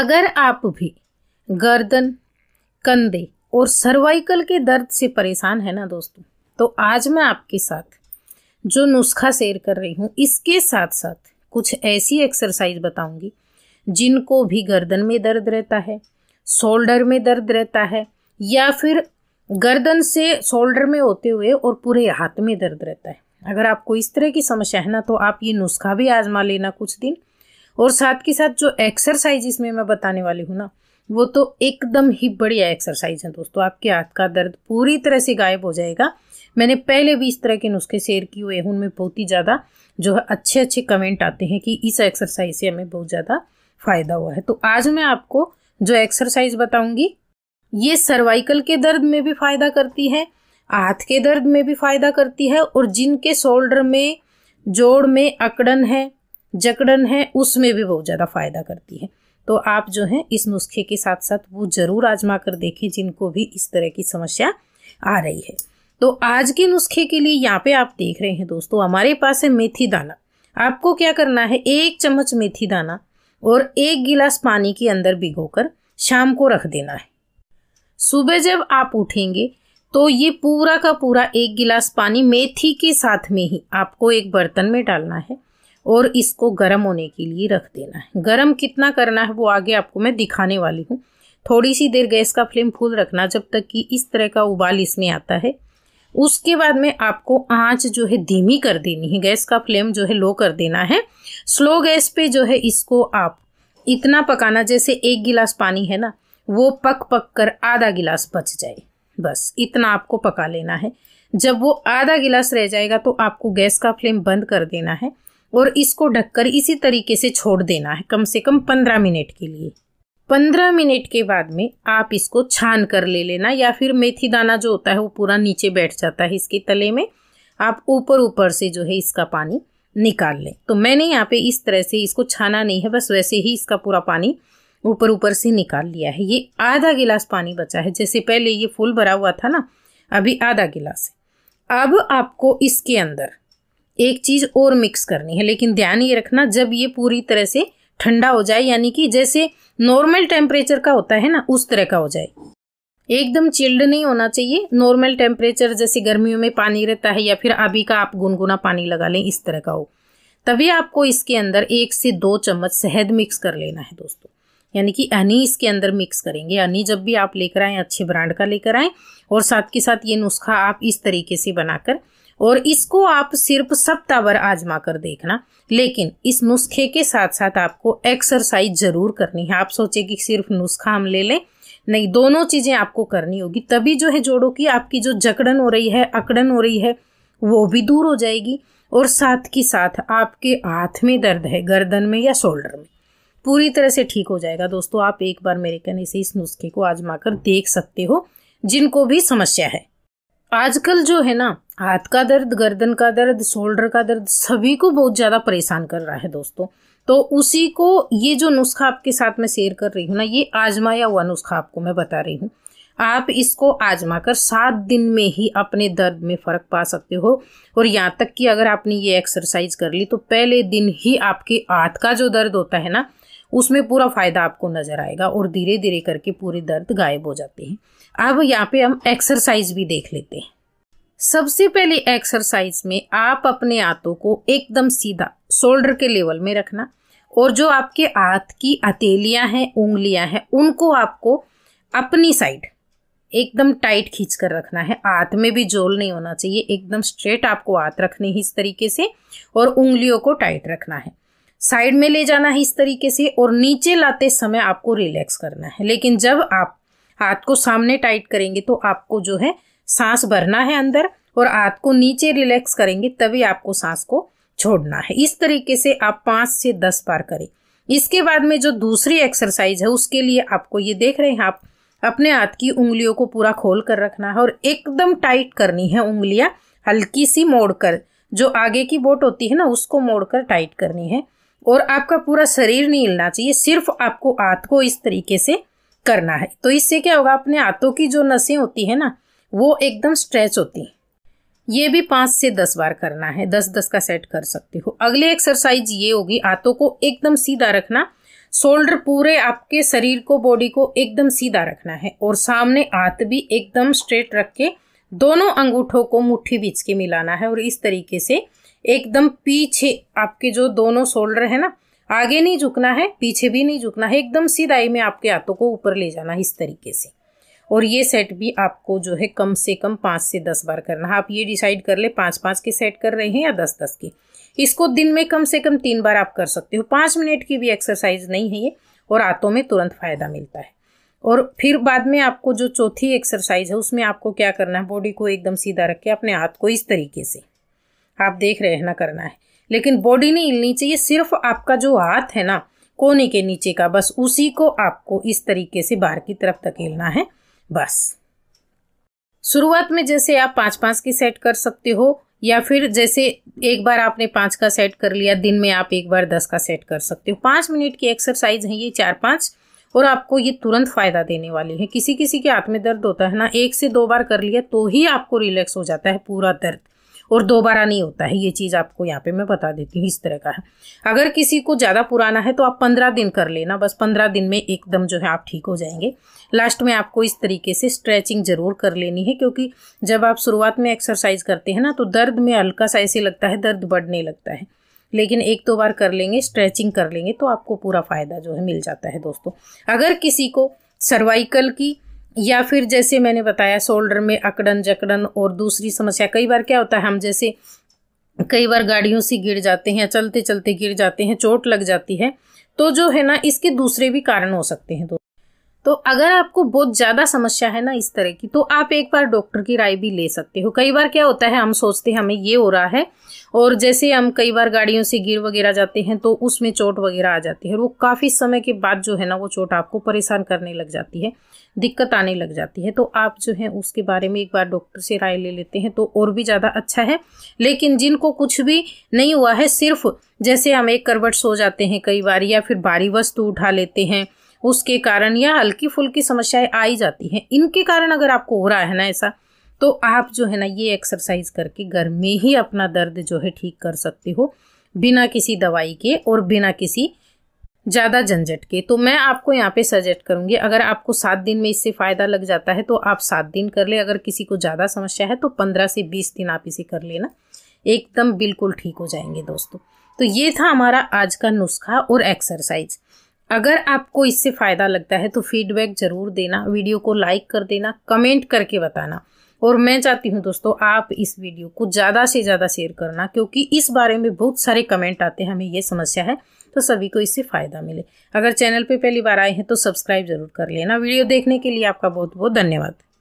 अगर आप भी गर्दन कंधे और सर्वाइकल के दर्द से परेशान है ना दोस्तों तो आज मैं आपके साथ जो नुस्खा शेयर कर रही हूँ इसके साथ साथ कुछ ऐसी एक्सरसाइज बताऊंगी जिनको भी गर्दन में दर्द रहता है शोल्डर में दर्द रहता है या फिर गर्दन से शोल्डर में होते हुए और पूरे हाथ में दर्द रहता है अगर आपको इस तरह की समस्या है ना तो आप ये नुस्खा भी आजमा लेना कुछ दिन और साथ के साथ जो एक्सरसाइज इसमें मैं बताने वाली हूँ ना वो तो एकदम ही बढ़िया एक्सरसाइज है दोस्तों आपके हाथ का दर्द पूरी तरह से गायब हो जाएगा मैंने पहले भी इस तरह के नुस्खे शेयर किए हुए हैं उनमें बहुत ही ज़्यादा जो है अच्छे अच्छे कमेंट आते हैं कि इस एक्सरसाइज से हमें बहुत ज़्यादा फ़ायदा हुआ है तो आज मैं आपको जो एक्सरसाइज बताऊंगी ये सर्वाइकल के दर्द में भी फ़ायदा करती है हाथ के दर्द में भी फ़ायदा करती है और जिनके शोल्डर में जोड़ में अकड़न है जकड़न है उसमें भी बहुत ज़्यादा फ़ायदा करती है तो आप जो है इस नुस्खे के साथ साथ वो ज़रूर आजमा कर देखें जिनको भी इस तरह की समस्या आ रही है तो आज के नुस्खे के लिए यहाँ पे आप देख रहे हैं दोस्तों हमारे पास है मेथी दाना आपको क्या करना है एक चम्मच मेथी दाना और एक गिलास पानी के अंदर भिगोकर शाम को रख देना है सुबह जब आप उठेंगे तो ये पूरा का पूरा एक गिलास पानी मेथी के साथ में ही आपको एक बर्तन में डालना है और इसको गर्म होने के लिए रख देना है गर्म कितना करना है वो आगे आपको मैं दिखाने वाली हूँ थोड़ी सी देर गैस का फ्लेम फुल रखना जब तक कि इस तरह का उबाल इसमें आता है उसके बाद में आपको आंच जो है धीमी कर देनी है गैस का फ्लेम जो है लो कर देना है स्लो गैस पे जो है इसको आप इतना पकाना जैसे एक गिलास पानी है ना वो पक पक कर आधा गिलास बच जाए बस इतना आपको पका लेना है जब वो आधा गिलास रह जाएगा तो आपको गैस का फ्लेम बंद कर देना है और इसको ढककर इसी तरीके से छोड़ देना है कम से कम पंद्रह मिनट के लिए पंद्रह मिनट के बाद में आप इसको छान कर ले लेना या फिर मेथी दाना जो होता है वो पूरा नीचे बैठ जाता है इसके तले में आप ऊपर ऊपर से जो है इसका पानी निकाल लें तो मैंने यहाँ पे इस तरह से इसको छाना नहीं है बस वैसे ही इसका पूरा पानी ऊपर ऊपर से निकाल लिया है ये आधा गिलास पानी बचा है जैसे पहले ये फुल भरा हुआ था ना अभी आधा गिलास है अब आपको इसके अंदर एक चीज़ और मिक्स करनी है लेकिन ध्यान ये रखना जब ये पूरी तरह से ठंडा हो जाए यानी कि जैसे नॉर्मल टेम्परेचर का होता है ना उस तरह का हो जाए एकदम चिल्ड नहीं होना चाहिए नॉर्मल टेम्परेचर जैसे गर्मियों में पानी रहता है या फिर अभी का आप गुनगुना पानी लगा लें इस तरह का हो तभी आपको इसके अंदर एक से दो चम्मच शहद मिक्स कर लेना है दोस्तों यानी कि अनी इसके अंदर मिक्स करेंगे अनी जब भी आप लेकर आएँ अच्छे ब्रांड का लेकर आएँ और साथ के साथ ये नुस्खा आप इस तरीके से बनाकर और इसको आप सिर्फ सप्ताह भर आजमा कर देखना लेकिन इस नुस्खे के साथ साथ आपको एक्सरसाइज ज़रूर करनी है आप सोचे कि सिर्फ नुस्खा हम ले लें नहीं दोनों चीज़ें आपको करनी होगी तभी जो है जोड़ों की आपकी जो जकड़न हो रही है अकड़न हो रही है वो भी दूर हो जाएगी और साथ के साथ आपके हाथ में दर्द है गर्दन में या शोल्डर में पूरी तरह से ठीक हो जाएगा दोस्तों आप एक बार मेरे कहने से इस नुस्खे को आजमा कर देख सकते हो जिनको भी समस्या है आजकल जो है ना हाथ का दर्द गर्दन का दर्द शोल्डर का दर्द सभी को बहुत ज़्यादा परेशान कर रहा है दोस्तों तो उसी को ये जो नुस्खा आपके साथ में शेयर कर रही हूँ ना ये आजमाया हुआ नुस्खा आपको मैं बता रही हूँ आप इसको आजमा कर सात दिन में ही अपने दर्द में फ़र्क पा सकते हो और यहाँ तक कि अगर आपने ये एक्सरसाइज कर ली तो पहले दिन ही आपके हाथ का जो दर्द होता है ना उसमें पूरा फ़ायदा आपको नज़र आएगा और धीरे धीरे करके पूरे दर्द गायब हो जाते हैं अब यहाँ पे हम एक्सरसाइज भी देख लेते हैं सबसे पहले एक्सरसाइज में आप अपने हाथों को एकदम सीधा शोल्डर के लेवल में रखना और जो आपके हाथ की हथेलियाँ हैं उंगलियाँ हैं उनको आपको अपनी साइड एकदम टाइट खींच कर रखना है हाथ में भी जोल नहीं होना चाहिए एकदम स्ट्रेट आपको हाथ रखने इस तरीके से और उंगलियों को टाइट रखना है साइड में ले जाना है इस तरीके से और नीचे लाते समय आपको रिलैक्स करना है लेकिन जब आप हाथ को सामने टाइट करेंगे तो आपको जो है सांस भरना है अंदर और हाथ को नीचे रिलैक्स करेंगे तभी आपको सांस को छोड़ना है इस तरीके से आप पाँच से दस बार करें इसके बाद में जो दूसरी एक्सरसाइज है उसके लिए आपको ये देख रहे हैं आप अपने हाथ की उंगलियों को पूरा खोल कर रखना है और एकदम टाइट करनी है उंगलियाँ हल्की सी मोड़ कर जो आगे की बोट होती है ना उसको मोड़ कर टाइट करनी है और आपका पूरा शरीर नहीं हिलना चाहिए सिर्फ आपको आत को इस तरीके से करना है तो इससे क्या होगा अपने हाथों की जो नसें होती है ना वो एकदम स्ट्रेच होती है ये भी पाँच से दस बार करना है दस दस का सेट कर सकते हो अगली एक्सरसाइज ये होगी हाथों को एकदम सीधा रखना शोल्डर पूरे आपके शरीर को बॉडी को एकदम सीधा रखना है और सामने आत भी एकदम स्ट्रेट रख के दोनों अंगूठों को मुट्ठी बीच के मिलाना है और इस तरीके से एकदम पीछे आपके जो दोनों शोल्डर है ना आगे नहीं झुकना है पीछे भी नहीं झुकना है एकदम सीधाई में आपके हाथों को ऊपर ले जाना है इस तरीके से और ये सेट भी आपको जो है कम से कम पाँच से दस बार करना है आप ये डिसाइड कर ले पाँच पाँच के सेट कर रहे हैं या दस दस के इसको दिन में कम से कम तीन बार आप कर सकते हो पाँच मिनट की भी एक्सरसाइज नहीं है ये और हाथों में तुरंत फायदा मिलता है और फिर बाद में आपको जो चौथी एक्सरसाइज है उसमें आपको क्या करना है बॉडी को एकदम सीधा रख के अपने हाथ को इस तरीके से आप देख रहे हैं ना करना है लेकिन बॉडी नहीं हिलनी चाहिए सिर्फ आपका जो हाथ है ना कोने के नीचे का बस उसी को आपको इस तरीके से बाहर की तरफ धकेलना है बस शुरुआत में जैसे आप पाँच पाँच की सेट कर सकते हो या फिर जैसे एक बार आपने पाँच का सेट कर लिया दिन में आप एक बार दस का सेट कर सकते हो पाँच मिनट की एक्सरसाइज है ये चार पाँच और आपको ये तुरंत फ़ायदा देने वाली है किसी किसी के हाथ में दर्द होता है ना एक से दो बार कर लिया तो ही आपको रिलैक्स हो जाता है पूरा दर्द और दोबारा नहीं होता है ये चीज़ आपको यहाँ पे मैं बता देती हूँ इस तरह का है अगर किसी को ज़्यादा पुराना है तो आप पंद्रह दिन कर लेना बस पंद्रह दिन में एकदम जो है आप ठीक हो जाएंगे लास्ट में आपको इस तरीके से स्ट्रेचिंग ज़रूर कर लेनी है क्योंकि जब आप शुरुआत में एक्सरसाइज करते हैं ना तो दर्द में हल्का सा ऐसे लगता है दर्द बढ़ने लगता है लेकिन एक दो बार कर लेंगे स्ट्रेचिंग कर लेंगे तो आपको पूरा फ़ायदा जो है मिल जाता है दोस्तों अगर किसी को सर्वाइकल की या फिर जैसे मैंने बताया शोल्डर में अकड़न जकड़न और दूसरी समस्या कई बार क्या होता है हम जैसे कई बार गाड़ियों से गिर जाते हैं चलते चलते गिर जाते हैं चोट लग जाती है तो जो है ना इसके दूसरे भी कारण हो सकते हैं दोस्तों तो अगर आपको बहुत ज़्यादा समस्या है ना इस तरह की तो आप एक बार डॉक्टर की राय भी ले सकते हो कई बार क्या होता है हम सोचते हैं हमें ये हो रहा है और जैसे हम कई बार गाड़ियों से गिर वगैरह जाते हैं तो उसमें चोट वगैरह आ जाती है वो काफ़ी समय के बाद जो है ना वो चोट आपको परेशान करने लग जाती है दिक्कत आने लग जाती है तो आप जो है उसके बारे में एक बार डॉक्टर से राय ले लेते हैं तो और भी ज़्यादा अच्छा है लेकिन जिनको कुछ भी नहीं हुआ है सिर्फ जैसे हम एक करवट सो जाते हैं कई बार या फिर भारी वस्तु उठा लेते हैं उसके कारण या हल्की फुल्की समस्याएं आई जाती हैं इनके कारण अगर आपको हो रहा है ना ऐसा तो आप जो है ना ये एक्सरसाइज करके घर में ही अपना दर्द जो है ठीक कर सकते हो बिना किसी दवाई के और बिना किसी ज़्यादा झंझट के तो मैं आपको यहाँ पे सजेस्ट करूँगी अगर आपको सात दिन में इससे फ़ायदा लग जाता है तो आप सात दिन कर ले अगर किसी को ज़्यादा समस्या है तो पंद्रह से बीस दिन आप इसे कर लेना एकदम बिल्कुल ठीक हो जाएंगे दोस्तों तो ये था हमारा आज का नुस्खा और एक्सरसाइज अगर आपको इससे फ़ायदा लगता है तो फीडबैक ज़रूर देना वीडियो को लाइक कर देना कमेंट करके बताना और मैं चाहती हूँ दोस्तों आप इस वीडियो को ज़्यादा से ज़्यादा शेयर करना क्योंकि इस बारे में बहुत सारे कमेंट आते हैं हमें ये समस्या है तो सभी को इससे फ़ायदा मिले अगर चैनल पे पहली बार आए हैं तो सब्सक्राइब ज़रूर कर लेना वीडियो देखने के लिए आपका बहुत बहुत धन्यवाद